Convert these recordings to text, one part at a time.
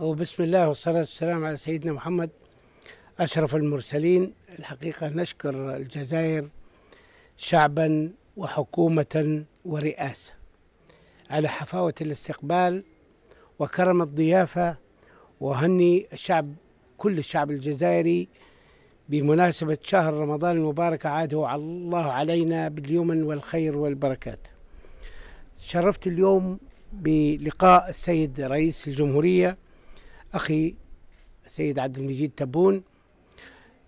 وبسم الله والصلاة والسلام على سيدنا محمد أشرف المرسلين الحقيقة نشكر الجزائر شعبا وحكومة ورئاسة على حفاوة الاستقبال وكرم الضيافة وهني الشعب كل الشعب الجزائري بمناسبة شهر رمضان المبارك عاده الله علينا باليمن والخير والبركات شرفت اليوم بلقاء السيد رئيس الجمهورية أخي سيد عبد المجيد تبون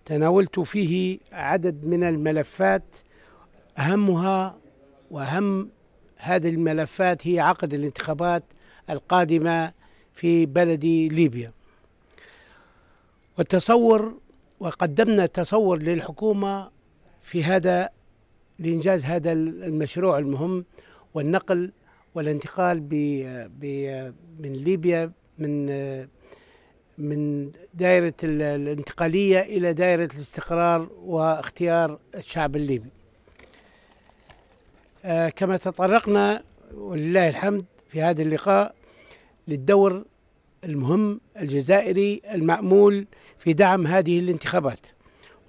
تناولت فيه عدد من الملفات أهمها وأهم هذه الملفات هي عقد الانتخابات القادمة في بلدي ليبيا والتصور وقدمنا تصور للحكومة في هذا لإنجاز هذا المشروع المهم والنقل والانتقال ب ب من ليبيا من من دائرة الانتقالية إلى دائرة الاستقرار واختيار الشعب الليبي آه، كما تطرقنا ولله الحمد في هذا اللقاء للدور المهم الجزائري المعمول في دعم هذه الانتخابات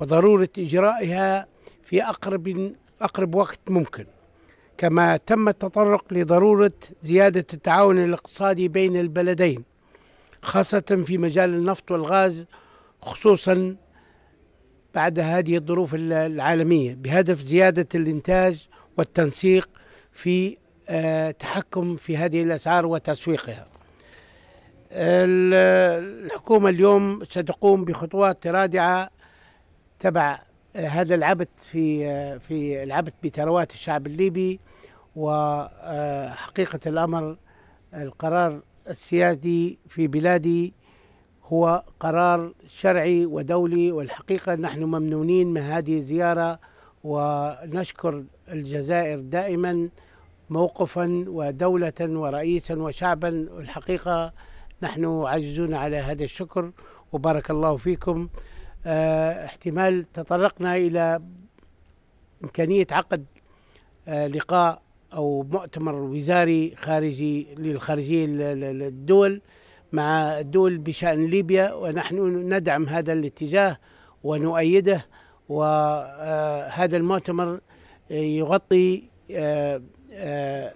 وضرورة إجرائها في أقرب أقرب وقت ممكن كما تم التطرق لضرورة زيادة التعاون الاقتصادي بين البلدين خاصة في مجال النفط والغاز خصوصا بعد هذه الظروف العالمية بهدف زيادة الإنتاج والتنسيق في آه، تحكم في هذه الأسعار وتسويقها الحكومة اليوم ستقوم بخطوات رادعة تبع آه، هذا العبث في آه، في العبث بثروات الشعب الليبي وحقيقة الأمر القرار السيادي في بلادي هو قرار شرعي ودولي والحقيقة نحن ممنونين من هذه الزيارة ونشكر الجزائر دائما موقفا ودولة ورئيسا وشعبا الحقيقة نحن عاجزون على هذا الشكر وبارك الله فيكم اه احتمال تطرقنا إلى إمكانية عقد اه لقاء أو مؤتمر وزاري خارجي للخارجية للدول مع الدول بشأن ليبيا ونحن ندعم هذا الاتجاه ونؤيده وهذا آه، المؤتمر يغطي آه، آه،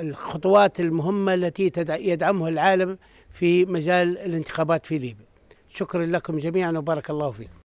الخطوات المهمة التي يدعمها العالم في مجال الانتخابات في ليبيا شكرا لكم جميعا وبارك الله فيكم